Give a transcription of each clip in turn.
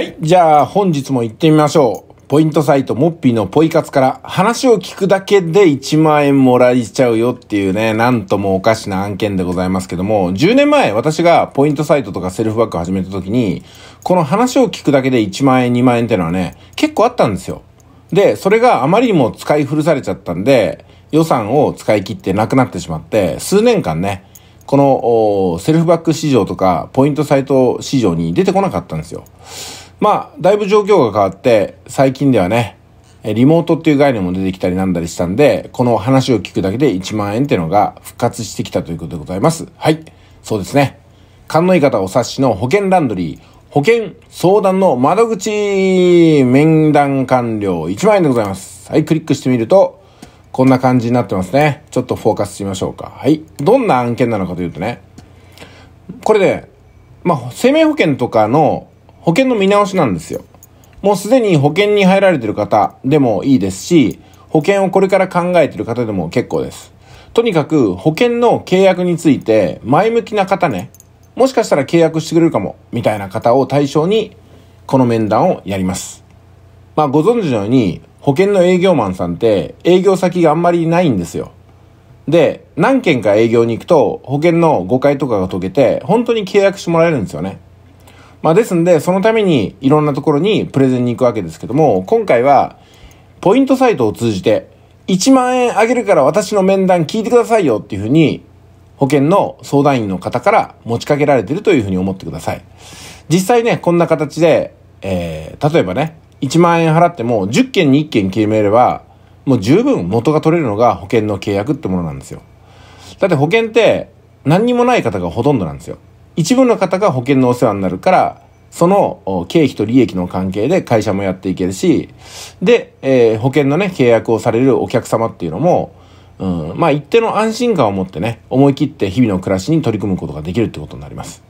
はい。じゃあ、本日も行ってみましょう。ポイントサイト、モッピーのポイ活から話を聞くだけで1万円もらえちゃうよっていうね、なんともおかしな案件でございますけども、10年前私がポイントサイトとかセルフバッグ始めた時に、この話を聞くだけで1万円、2万円っていうのはね、結構あったんですよ。で、それがあまりにも使い古されちゃったんで、予算を使い切ってなくなってしまって、数年間ね、このセルフバッグ市場とかポイントサイト市場に出てこなかったんですよ。まあ、だいぶ状況が変わって、最近ではね、リモートっていう概念も出てきたりなんだりしたんで、この話を聞くだけで1万円っていうのが復活してきたということでございます。はい。そうですね。勘のいい方お察しの保険ランドリー、保険相談の窓口面談完了1万円でございます。はい、クリックしてみると、こんな感じになってますね。ちょっとフォーカスしてみましょうか。はい。どんな案件なのかというとね、これね、まあ、生命保険とかの保険の見直しなんですよ。もうすでに保険に入られてる方でもいいですし、保険をこれから考えてる方でも結構です。とにかく保険の契約について前向きな方ね、もしかしたら契約してくれるかも、みたいな方を対象に、この面談をやります。まあご存知のように、保険の営業マンさんって営業先があんまりないんですよ。で、何件か営業に行くと保険の誤解とかが解けて、本当に契約してもらえるんですよね。まあ、ですんで、そのためにいろんなところにプレゼンに行くわけですけども、今回は、ポイントサイトを通じて、1万円あげるから私の面談聞いてくださいよっていうふうに、保険の相談員の方から持ちかけられてるというふうに思ってください。実際ね、こんな形で、えー、例えばね、1万円払っても10件に1件決めれば、もう十分元が取れるのが保険の契約ってものなんですよ。だって保険って何にもない方がほとんどなんですよ。一部の方が保険のお世話になるから、その経費と利益の関係で会社もやっていけるし、で、えー、保険のね、契約をされるお客様っていうのも、うん、まあ一定の安心感を持ってね、思い切って日々の暮らしに取り組むことができるってことになります。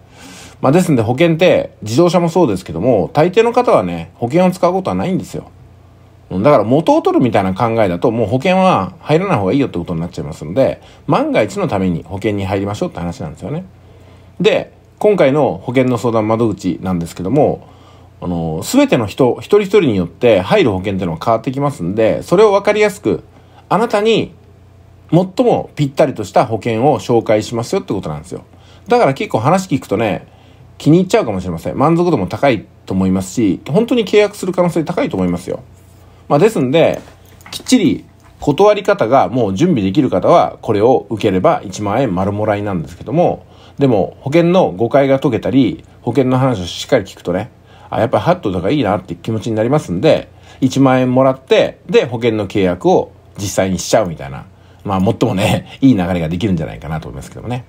まあですんで保険って自動車もそうですけども、大抵の方はね、保険を使うことはないんですよ。だから元を取るみたいな考えだともう保険は入らない方がいいよってことになっちゃいますので、万が一のために保険に入りましょうって話なんですよね。で、今回の保険の相談窓口なんですけども、あの、すべての人、一人一人によって入る保険っていうのは変わってきますんで、それをわかりやすく、あなたに最もぴったりとした保険を紹介しますよってことなんですよ。だから結構話聞くとね、気に入っちゃうかもしれません。満足度も高いと思いますし、本当に契約する可能性高いと思いますよ。まあですんで、きっちり断り方がもう準備できる方は、これを受ければ1万円丸もらいなんですけども、でも保険の誤解が解けたり、保険の話をしっかり聞くとね、あ、やっぱりハットとかいいなって気持ちになりますんで、1万円もらって、で、保険の契約を実際にしちゃうみたいな、まあ、最もね、いい流れができるんじゃないかなと思いますけどもね。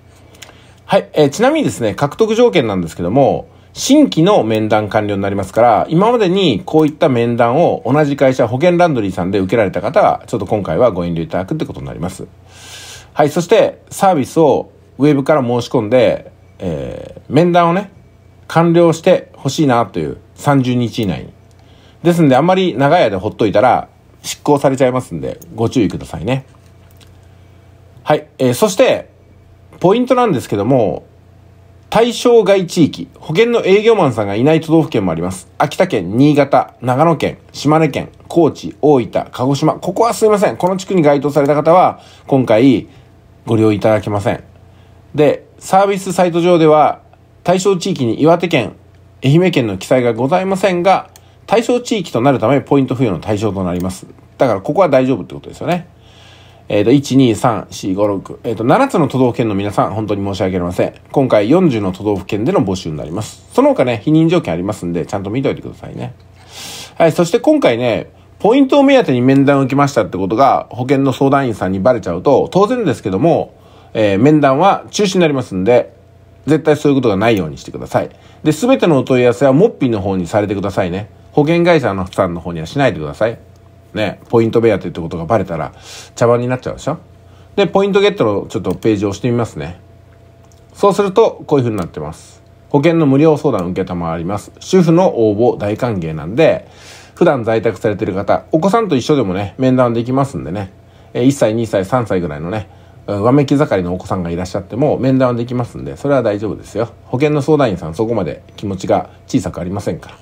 はい、えー、ちなみにですね、獲得条件なんですけども、新規の面談完了になりますから、今までにこういった面談を同じ会社保険ランドリーさんで受けられた方は、ちょっと今回はご遠慮いただくってことになります。はい、そしてサービスをウェブから申し込んで、えー、面談をね、完了してほしいなという30日以内に。ですんで、あんまり長い間ほっといたら、執行されちゃいますんで、ご注意くださいね。はい。えー、そして、ポイントなんですけども、対象外地域、保険の営業マンさんがいない都道府県もあります。秋田県、新潟、長野県、島根県、高知、大分、鹿児島。ここはすいません。この地区に該当された方は、今回、ご利用いただけません。で、サービスサイト上では、対象地域に岩手県、愛媛県の記載がございませんが、対象地域となるためポイント付与の対象となります。だからここは大丈夫ってことですよね。えっ、ー、と、1、2、3、4、5、6。えっ、ー、と、7つの都道府県の皆さん、本当に申し訳ありません。今回40の都道府県での募集になります。その他ね、否認条件ありますんで、ちゃんと見ておいてくださいね。はい、そして今回ね、ポイントを目当てに面談を受けましたってことが、保険の相談員さんにバレちゃうと、当然ですけども、えー、面談は中止になりますんで、絶対そういうことがないようにしてください。で、すべてのお問い合わせはモッピーの方にされてくださいね。保険会社の負担の方にはしないでください。ね、ポイント目当てってことがバレたら茶番になっちゃうでしょで、ポイントゲットのちょっとページを押してみますね。そうすると、こういう風になってます。保険の無料相談を受けたまわります。主婦の応募大歓迎なんで、普段在宅されてる方、お子さんと一緒でもね、面談できますんでね、1歳、2歳、3歳ぐらいのね、わめき盛りのお子さんがいらっしゃっても面談はできますんで、それは大丈夫ですよ。保険の相談員さんそこまで気持ちが小さくありませんから。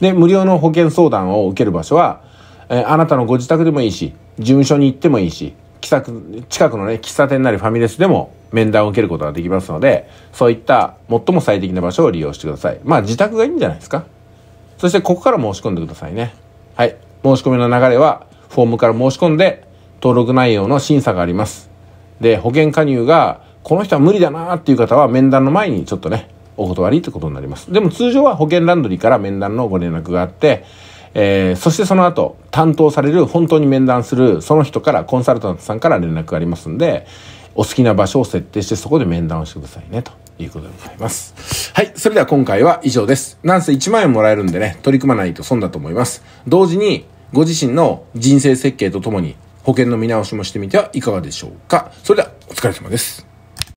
で、無料の保険相談を受ける場所は、えー、あなたのご自宅でもいいし、事務所に行ってもいいし、気さく近くのね、喫茶店なりファミレスでも面談を受けることができますので、そういった最も最適な場所を利用してください。まあ自宅がいいんじゃないですか。そしてここから申し込んでくださいね。はい。申し込みの流れは、フォームから申し込んで、登録内容の審査があります。で、保険加入が、この人は無理だなっていう方は面談の前にちょっとね、お断りってことになります。でも通常は保険ランドリーから面談のご連絡があって、えー、そしてその後、担当される、本当に面談する、その人から、コンサルタントさんから連絡がありますんで、お好きな場所を設定してそこで面談をしてくださいね、ということでございます。はい、それでは今回は以上です。なんせ1万円もらえるんでね、取り組まないと損だと思います。同時に、ご自身の人生設計とともに、保険の見直しもしてみてはいかがでしょうか。それではお疲れ様です。